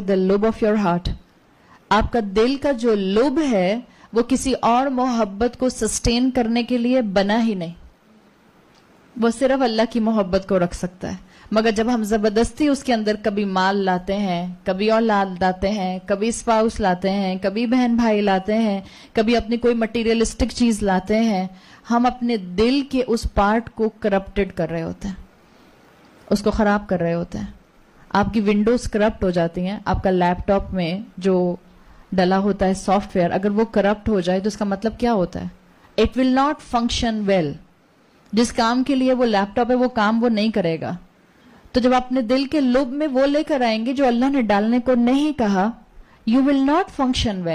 the lobe of your heart आपका दिल का जो लुब है वो किसी और मोहब्बत को सस्टेन करने के लिए बना ही नहीं वो सिर्फ अल्लाह की मोहब्बत को रख सकता है मगर जब हम जबरदस्ती उसके अंदर कभी माल लाते हैं कभी और लाल लाते हैं कभी स्पाउस लाते हैं कभी बहन भाई लाते हैं कभी अपनी कोई मटेरियलिस्टिक चीज लाते हैं हम अपने दिल के उस पार्ट को करप्टेड कर रहे होते हैं उसको खराब कर रहे होते हैं आपकी विंडोज करप्ट हो जाती हैं आपका लैपटॉप में जो डला होता है सॉफ्टवेयर अगर वो करप्ट हो जाए तो इसका मतलब क्या होता है it will not function well जिस काम के लिए वो लैपटॉप है वो काम वो नहीं करेगा तो जब अपने दिल के लोभ में वो लेकर आएंगे जो अल्लाह ने डालने को नहीं कहा you will not function well